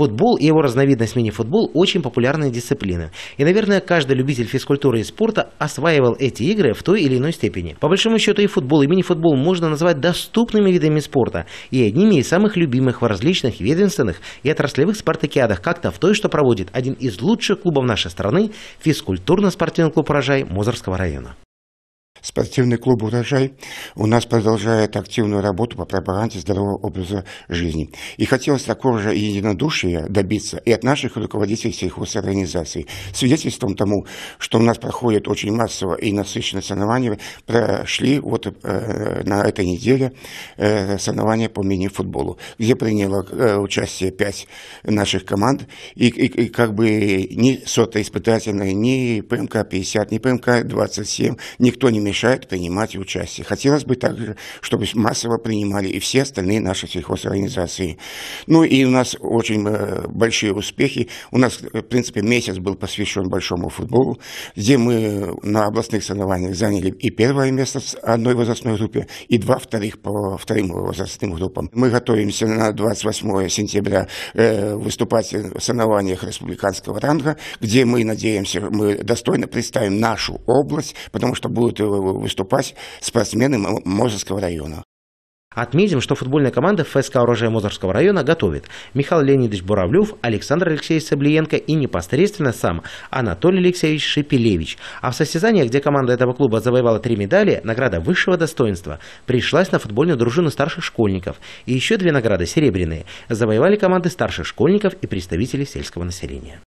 Футбол и его разновидность мини-футбол – очень популярная дисциплина. И, наверное, каждый любитель физкультуры и спорта осваивал эти игры в той или иной степени. По большому счету и футбол, и мини-футбол можно назвать доступными видами спорта и одними из самых любимых в различных ведомственных и отраслевых спартакиадах, как-то в той, что проводит один из лучших клубов нашей страны – физкультурно-спортивный клуб «Урожай» Мозорского района. Спортивный клуб «Урожай» у нас продолжает активную работу по пропаганде здорового образа жизни. И хотелось такого же единодушия добиться и от наших руководителей сельхозорганизаций. Свидетельством тому, что у нас проходит очень массово и насыщенно соревнования, прошли вот э, на этой неделе э, соревнования по мини-футболу, где приняло э, участие пять наших команд, и, и, и как бы ни сота испытательная, ни ПМК-50, ни ПМК-27, никто не мешают принимать участие. Хотелось бы также, чтобы массово принимали и все остальные наши сельхозорганизации. Ну и у нас очень э, большие успехи. У нас, в принципе, месяц был посвящен большому футболу, где мы на областных соревнованиях заняли и первое место в одной возрастной группе, и два вторых по вторым возрастным группам. Мы готовимся на 28 сентября э, выступать в соревнованиях республиканского ранга, где мы надеемся, мы достойно представим нашу область, потому что будут э, выступать спортсмены Мозырского района. Отметим, что футбольная команда ФСК «Урожай Мозорского района» готовит Михаил Леонидович Буравлев, Александр Алексеевич Саблиенко и непосредственно сам Анатолий Алексеевич Шепелевич. А в состязаниях, где команда этого клуба завоевала три медали, награда высшего достоинства пришлась на футбольную дружину старших школьников. И еще две награды серебряные завоевали команды старших школьников и представители сельского населения.